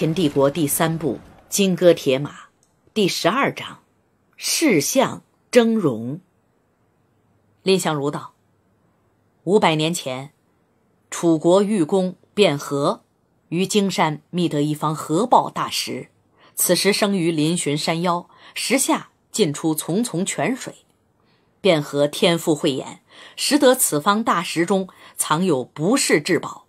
《秦帝国》第三部《金戈铁马》第十二章《世相峥嵘》。蔺相如道：“五百年前，楚国御工卞和于荆山觅得一方合抱大石，此石生于嶙峋山腰，石下进出丛丛泉水。卞和天赋慧眼，识得此方大石中藏有不世至宝，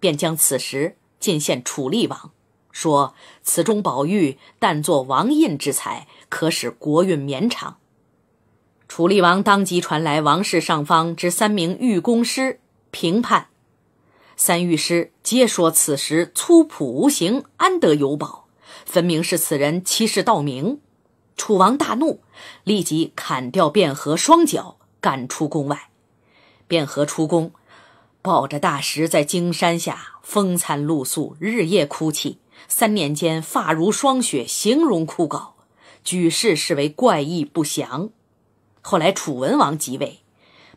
便将此石进献楚厉王。”说：“此中宝玉，但作王印之才，可使国运绵长。”楚厉王当即传来王室上方之三名玉工师评判，三玉师皆说：“此时粗朴无形，安得有宝？分明是此人欺世盗名。”楚王大怒，立即砍掉卞和双脚，赶出宫外。卞和出宫，抱着大石在荆山下风餐露宿，日夜哭泣。三年间，发如霜雪，形容枯槁，举世视为怪异不祥。后来楚文王即位，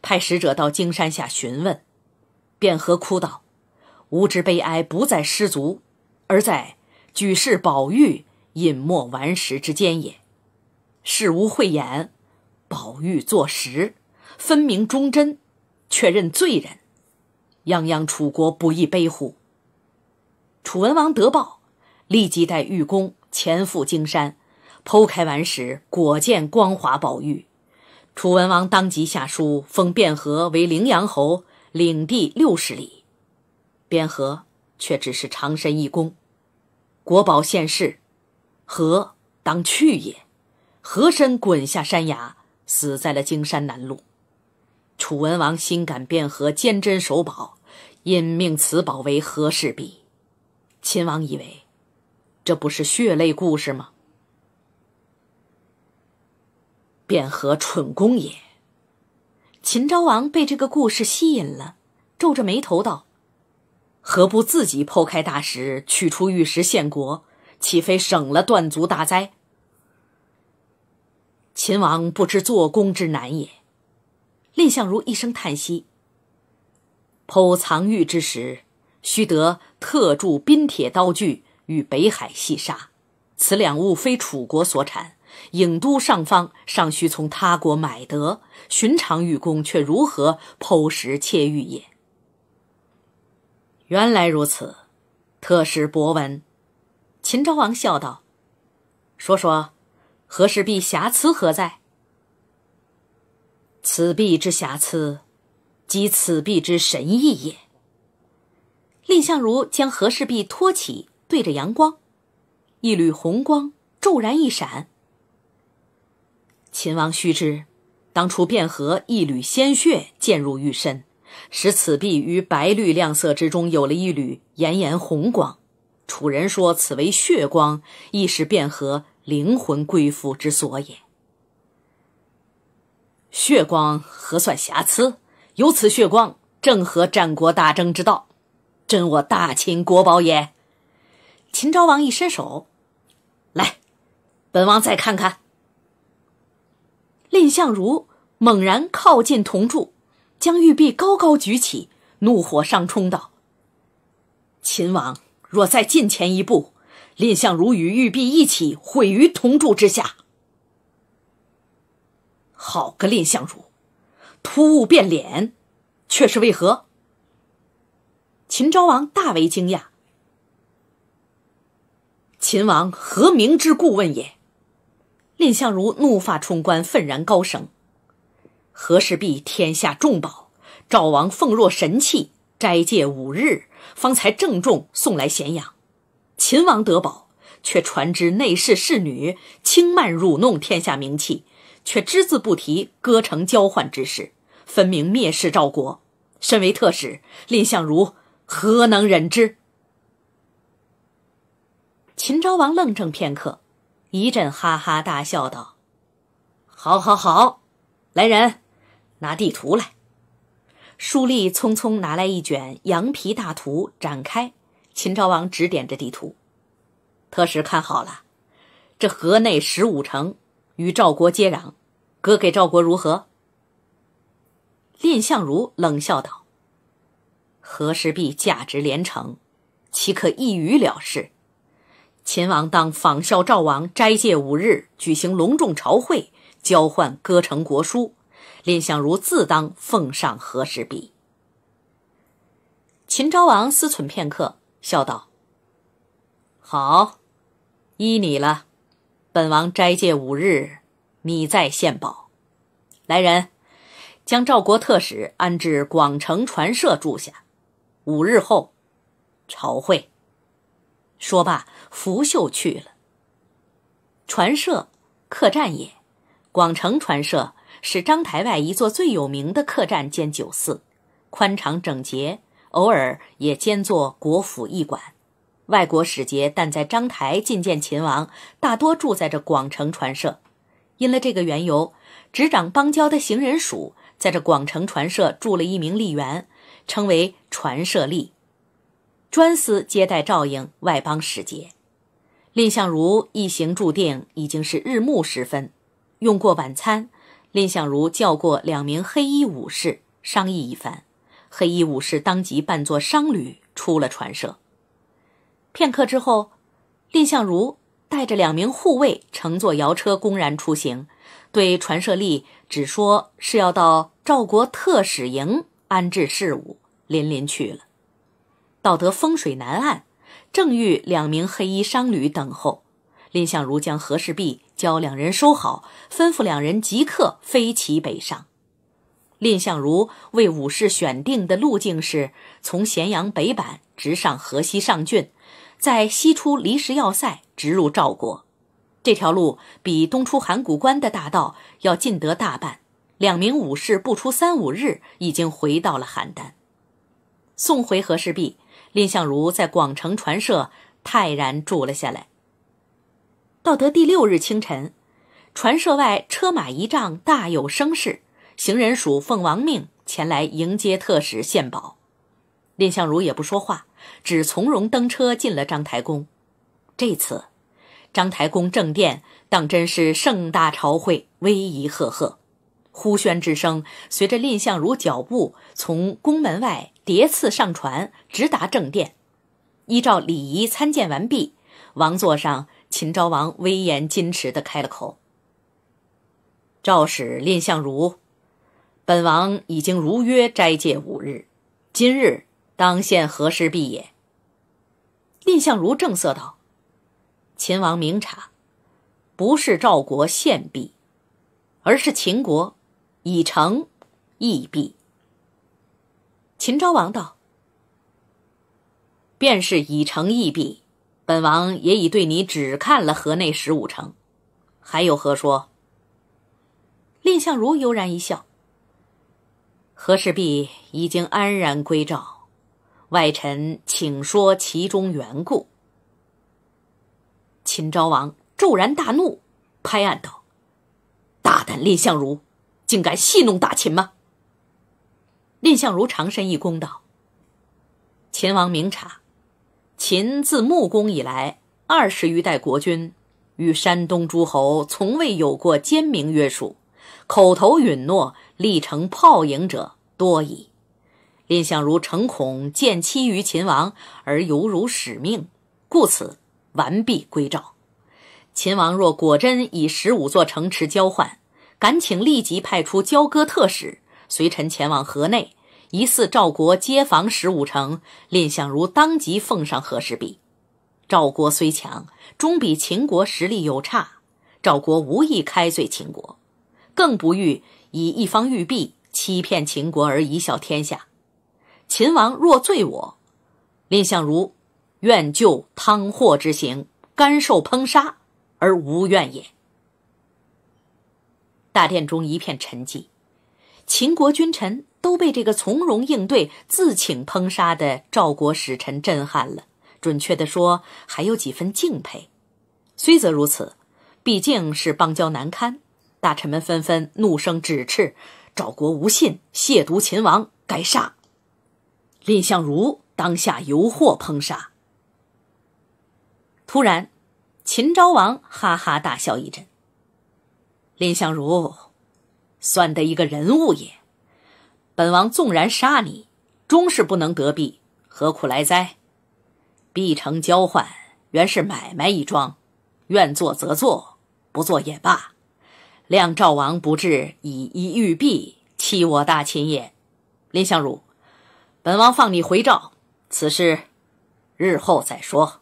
派使者到荆山下询问，卞和哭道：“吾之悲哀，不在失足，而在举世宝玉隐没顽石之间也。世无慧眼，宝玉作实，分明忠贞，却认罪人。泱泱楚国，不亦悲乎？”楚文王得报。立即带玉工前赴荆山，剖开完时，果见光华宝玉。楚文王当即下书封卞和为陵阳侯，领地六十里。卞和却只是长身一躬，国宝现世，和当去也。和珅滚下山崖，死在了荆山南麓。楚文王心感卞和坚贞守宝，因命此宝为和氏璧。秦王以为。这不是血泪故事吗？便何蠢公也！秦昭王被这个故事吸引了，皱着眉头道：“何不自己剖开大石，取出玉石献国？岂非省了断足大灾？”秦王不知做工之难也。蔺相如一声叹息：“剖藏玉之时，须得特铸镔铁刀具。”与北海细沙，此两物非楚国所产，郢都上方尚需从他国买得。寻常玉工却如何剖石窃玉也？原来如此，特使博闻。秦昭王笑道：“说说，和氏璧瑕疵何在？”此璧之瑕疵，即此璧之神异也。蔺相如将和氏璧托起。对着阳光，一缕红光骤然一闪。秦王须知，当初卞和一缕鲜血溅入玉身，使此璧于白绿亮色之中有了一缕炎炎红光。楚人说此为血光，亦是卞和灵魂归附之所也。血光何算瑕疵？有此血光，正合战国大争之道，真我大秦国宝也。秦昭王一伸手，来，本王再看看。蔺相如猛然靠近铜柱，将玉璧高高举起，怒火上冲道：“秦王若再近前一步，蔺相如与玉璧一起毁于铜柱之下。”好个蔺相如，突兀变脸，却是为何？秦昭王大为惊讶。秦王何明之故问也？蔺相如怒发冲冠，愤然高声：“何氏璧天下重宝，赵王奉若神器，斋戒五日，方才郑重送来咸阳。秦王得宝，却传知内侍侍女轻慢辱弄天下名器，却只字不提割城交换之事，分明蔑视赵国。身为特使，蔺相如何能忍之？”秦昭王愣怔片刻，一阵哈哈大笑，道：“好好好，来人，拿地图来。”舒立匆匆拿来一卷羊皮大图，展开。秦昭王指点着地图：“特使看好了，这河内十五城与赵国接壤，割给赵国如何？”蔺相如冷笑道：“和氏璧价值连城，岂可一语了事？”秦王当仿效赵王斋戒五日，举行隆重朝会，交换割城国书。蔺相如自当奉上和氏璧。秦昭王思忖片刻，笑道：“好，依你了。本王斋戒五日，你再献宝。”来人，将赵国特使安置广城船社住下。五日后，朝会。说罢，拂袖去了。传舍，客栈也。广城传舍是章台外一座最有名的客栈兼酒肆，宽敞整洁，偶尔也兼作国府驿馆。外国使节但在章台觐见秦王，大多住在这广城传舍。因了这个缘由，执掌邦交的行人署在这广城传舍住了一名吏员，称为传舍吏。专司接待赵颖外邦使节，蔺相如一行注定已经是日暮时分。用过晚餐，蔺相如叫过两名黑衣武士商议一番，黑衣武士当即扮作商旅出了船舍。片刻之后，蔺相如带着两名护卫乘坐摇车公然出行，对传舍吏只说是要到赵国特使营安置事务，临临去了。到得风水南岸，正遇两名黑衣商旅等候。蔺相如将和氏璧交两人收好，吩咐两人即刻飞骑北上。蔺相如为武士选定的路径是从咸阳北坂直上河西上郡，在西出离石要塞直入赵国。这条路比东出函谷关的大道要近得大半。两名武士不出三五日，已经回到了邯郸。送回和氏璧，蔺相如在广城船舍泰然住了下来。到得第六日清晨，船舍外车马仪仗大有声势，行人属奉王命前来迎接特使献宝。蔺相如也不说话，只从容登车进了章台宫。这次，章台宫正殿当真是盛大朝会，威仪赫赫。呼宣之声随着蔺相如脚步从宫门外叠次上船，直达正殿。依照礼仪参见完毕，王座上秦昭王威严矜持的开了口：“赵使蔺相如，本王已经如约斋戒五日，今日当献和氏璧也。”蔺相如正色道：“秦王明察，不是赵国献璧，而是秦国。”以成易毕。秦昭王道：“便是以成易毕，本王也已对你只看了河内十五城，还有何说？”蔺相如悠然一笑：“和氏璧已经安然归赵，外臣请说其中缘故。”秦昭王骤然大怒，拍案道：“大胆，蔺相如！”竟敢戏弄大秦吗？蔺相如长身一躬道：“秦王明察，秦自穆公以来二十余代国君，与山东诸侯从未有过奸明约束，口头允诺立成泡影者多矣。蔺相如诚恐见欺于秦王，而犹辱使命，故此完璧归赵。秦王若果真以十五座城池交换。”敢请立即派出交割特使，随臣前往河内，疑似赵国接防十五城。蔺相如当即奉上和氏璧。赵国虽强，终比秦国实力又差。赵国无意开罪秦国，更不欲以一方玉璧欺骗秦国而贻笑天下。秦王若罪我，蔺相如愿就汤祸之刑，甘受烹杀，而无怨也。大殿中一片沉寂，秦国君臣都被这个从容应对、自请烹杀的赵国使臣震撼了。准确地说，还有几分敬佩。虽则如此，毕竟是邦交难堪，大臣们纷纷怒声指斥：“赵国无信，亵渎秦王，该杀！”蔺相如当下由祸烹杀。突然，秦昭王哈哈大笑一阵。蔺相如，算得一个人物也。本王纵然杀你，终是不能得璧，何苦来哉？必成交换，原是买卖一桩，愿做则做，不做也罢。谅赵王不至以一玉璧欺我大秦也。蔺相如，本王放你回赵，此事日后再说。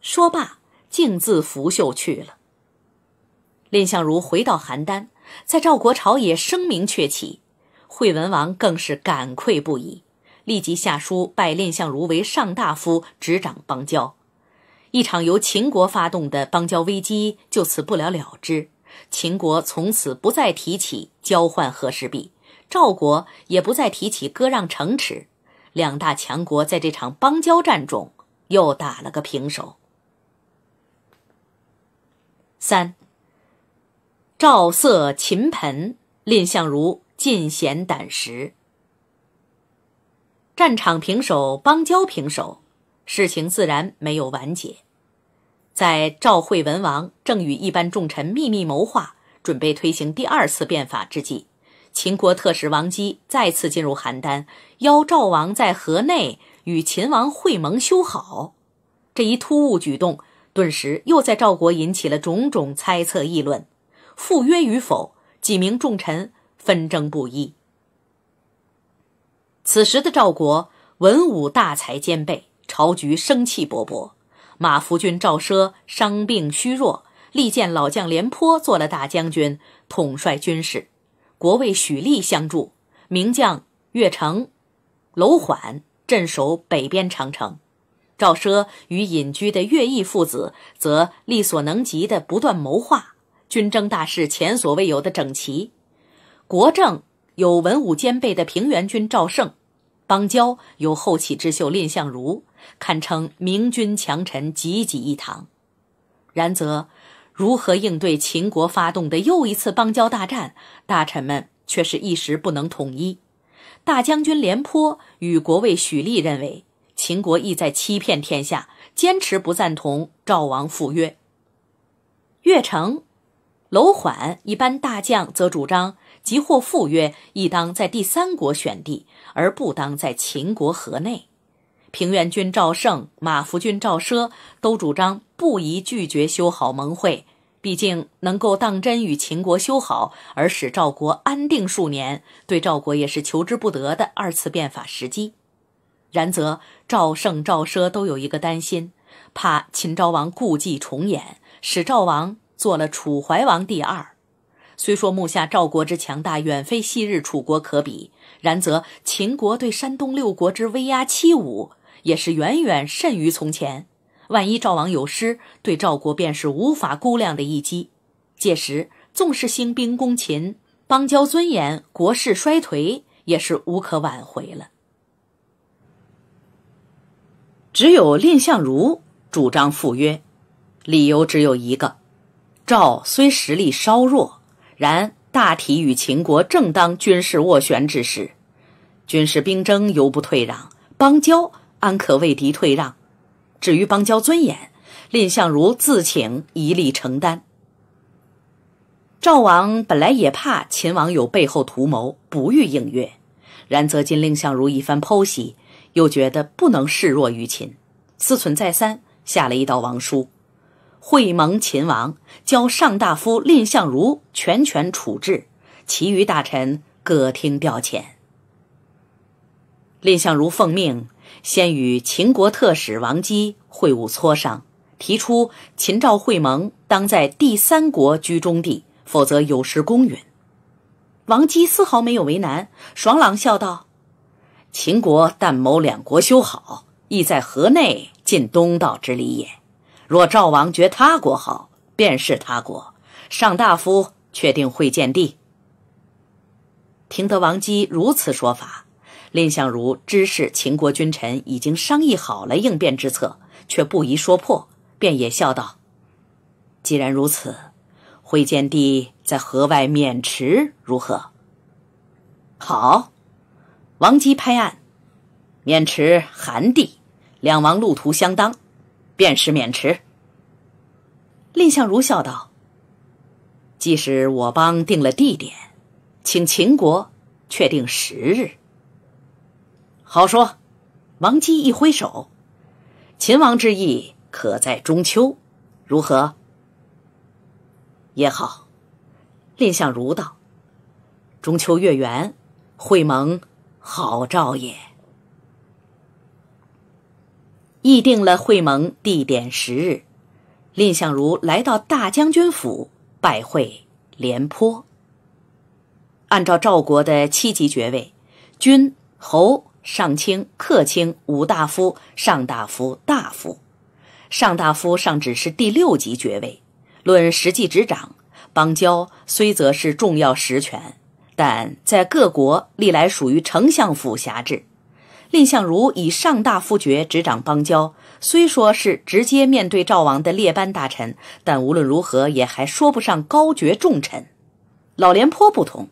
说罢，径自拂袖去了。蔺相如回到邯郸，在赵国朝野声名鹊起，惠文王更是感愧不已，立即下书拜蔺相如为上大夫，执掌邦交。一场由秦国发动的邦交危机就此不了了之，秦国从此不再提起交换和氏璧，赵国也不再提起割让城池，两大强国在这场邦交战中又打了个平手。三。赵瑟秦盆，蔺相如尽显胆识。战场平手，邦交平手，事情自然没有完结。在赵惠文王正与一般重臣秘密谋划，准备推行第二次变法之际，秦国特使王姬再次进入邯郸，邀赵王在河内与秦王会盟修好。这一突兀举动，顿时又在赵国引起了种种猜测议论。赴约与否，几名重臣纷争不一。此时的赵国文武大才兼备，朝局生气勃勃。马夫君赵奢伤病虚弱，力荐老将廉颇做了大将军，统帅军事。国尉许立相助，名将岳成、楼缓镇守北边长城。赵奢与隐居的乐毅父子，则力所能及的不断谋划。军政大事前所未有的整齐，国政有文武兼备的平原君赵胜，邦交有后起之秀蔺相如，堪称明君强臣济济一堂。然则，如何应对秦国发动的又一次邦交大战？大臣们却是一时不能统一。大将军廉颇与国尉许吏认为秦国意在欺骗天下，坚持不赞同赵王赴约。乐城。楼缓一般大将则主张即或赴约，亦当在第三国选地，而不当在秦国河内。平原君赵胜、马服君赵奢都主张不宜拒绝修好盟会，毕竟能够当真与秦国修好，而使赵国安定数年，对赵国也是求之不得的二次变法时机。然则赵胜、赵奢都有一个担心，怕秦昭王故伎重演，使赵王。做了楚怀王第二，虽说目下赵国之强大远非昔日楚国可比，然则秦国对山东六国之威压欺侮，也是远远甚于从前。万一赵王有失，对赵国便是无法估量的一击。届时，纵是兴兵攻秦，邦交尊严、国势衰颓，也是无可挽回了。只有蔺相如主张赴约，理由只有一个。赵虽实力稍弱，然大体与秦国正当军事斡旋之时，军事兵争犹不退让，邦交安可为敌退让？至于邦交尊严，蔺相如自请一力承担。赵王本来也怕秦王有背后图谋，不欲应约，然则今蔺相如一番剖析，又觉得不能示弱于秦，思忖再三，下了一道王书。会盟秦王，交上大夫蔺相如全权处置，其余大臣各听调遣。蔺相如奉命，先与秦国特使王姬会晤磋商，提出秦赵会盟当在第三国居中地，否则有失公允。王姬丝毫没有为难，爽朗笑道：“秦国但谋两国修好，亦在河内尽东道之礼也。”若赵王觉他国好，便是他国上大夫确定会见帝。”听得王姬如此说法，蔺相如知是秦国君臣已经商议好了应变之策，却不宜说破，便也笑道：“既然如此，会见帝在河外渑池如何？”好，王姬拍案：“渑池寒地，两王路途相当。”便是渑池。蔺相如笑道：“即使我帮定了地点，请秦国确定时日，好说。”王姬一挥手：“秦王之意可在中秋，如何？”也好。蔺相如道：“中秋月圆，会盟好兆也。”议定了会盟地点、时日，蔺相如来到大将军府拜会廉颇。按照赵国的七级爵位，君、侯、上卿、客卿、五大夫、上大夫、大夫、上大夫尚只是第六级爵位。论实际执掌，邦交虽则是重要实权，但在各国历来属于丞相府辖制。蔺相如以上大夫爵执掌邦交，虽说是直接面对赵王的列班大臣，但无论如何也还说不上高爵重臣。老廉颇不同，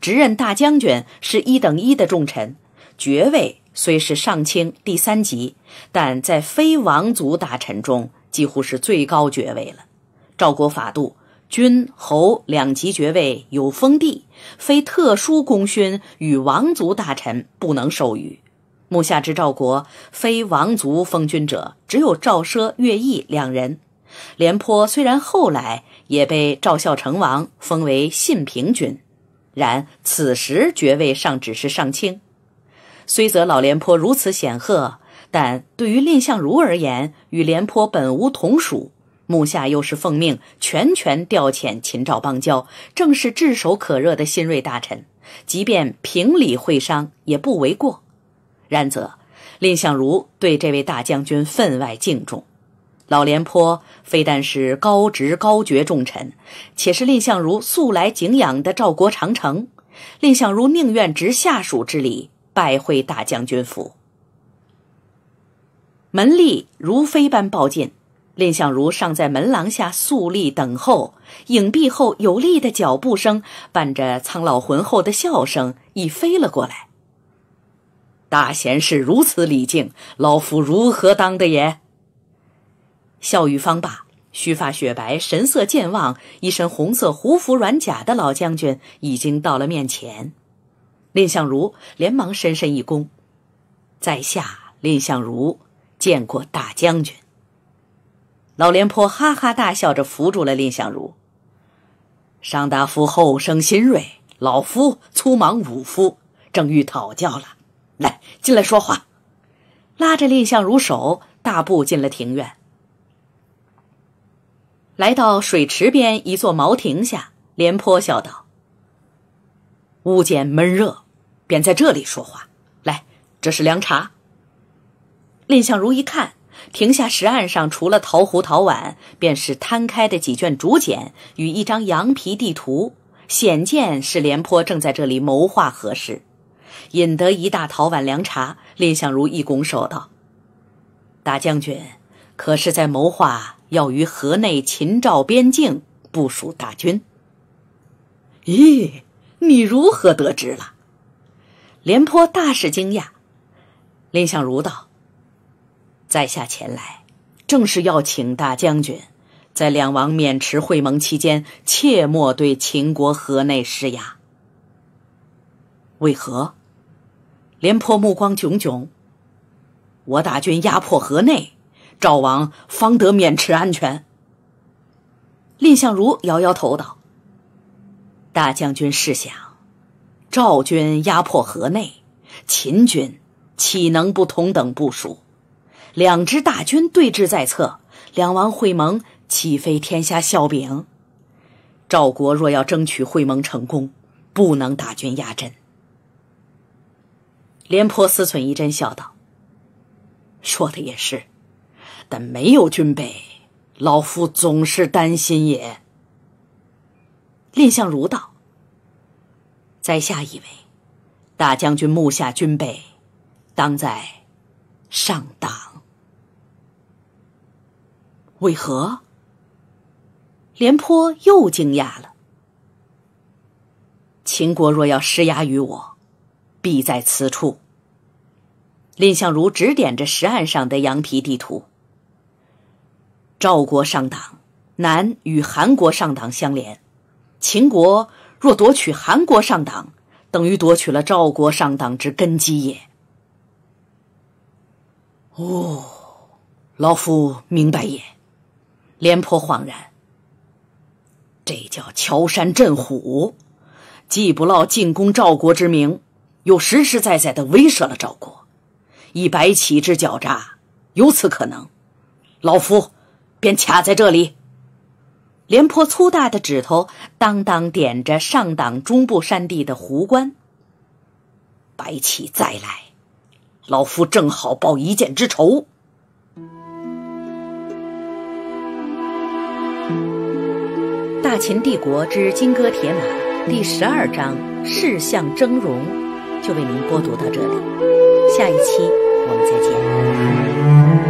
执任大将军是一等一的重臣，爵位虽是上卿第三级，但在非王族大臣中几乎是最高爵位了。赵国法度，君侯两级爵位有封地，非特殊功勋与王族大臣不能授予。目下之赵国，非王族封君者，只有赵奢、乐毅两人。廉颇虽然后来也被赵孝成王封为信平君，然此时爵位尚只是上卿。虽则老廉颇如此显赫，但对于蔺相如而言，与廉颇本无同属。目下又是奉命全权调遣秦赵邦交，正是炙手可热的新锐大臣，即便评理会商，也不为过。然则，蔺相如对这位大将军分外敬重。老廉颇非但是高职高爵重臣，且是蔺相如素来敬仰的赵国长城。蔺相如宁愿执下属之礼拜会大将军府。门吏如飞般报进，蔺相如尚在门廊下肃立等候，隐蔽后有力的脚步声伴着苍老浑厚的笑声已飞了过来。大贤士如此礼敬，老夫如何当得也？孝语方罢，须发雪白，神色健忘、一身红色胡服软甲的老将军已经到了面前。蔺相如连忙深深一躬：“在下蔺相如，见过大将军。”老廉颇哈哈大笑着扶住了蔺相如：“商大夫后生新锐，老夫粗莽武夫，正欲讨教了。”来，进来说话。拉着蔺相如手，大步进了庭院，来到水池边一座茅亭下。廉颇笑道：“屋间闷热，便在这里说话。来，这是凉茶。”蔺相如一看，亭下石岸上除了桃壶、陶碗，便是摊开的几卷竹简与一张羊皮地图，显见是廉颇正在这里谋划何事。引得一大陶碗凉茶，蔺相如一拱手道：“大将军，可是在谋划要于河内秦赵边境部署大军？咦，你如何得知了？”廉颇大是惊讶，蔺相如道：“在下前来，正是要请大将军，在两王渑池会盟期间，切莫对秦国河内施压。为何？”廉颇目光炯炯。我大军压迫河内，赵王方得免持安全。蔺相如摇摇头道：“大将军，试想，赵军压迫河内，秦军岂能不同等部署？两支大军对峙在侧，两王会盟，岂非天下笑柄？赵国若要争取会盟成功，不能大军压阵。”廉颇思忖一阵，笑道：“说的也是，但没有军备，老夫总是担心也。”蔺相如道：“在下以为，大将军目下军备，当在上党。为何？”廉颇又惊讶了：“秦国若要施压于我。”必在此处。蔺相如指点着石岸上的羊皮地图：“赵国上党，南与韩国上党相连。秦国若夺取韩国上党，等于夺取了赵国上党之根基也。”哦，老夫明白也。廉颇恍然：“这叫敲山震虎，既不落进攻赵国之名。”又实实在在的威慑了赵国。以白起之狡诈，有此可能，老夫便卡在这里。廉颇粗大的指头当当点着上党中部山地的壶关。白起再来，老夫正好报一箭之仇。大秦帝国之金戈铁马第十二章：世象峥嵘。就为您播读到这里，下一期我们再见。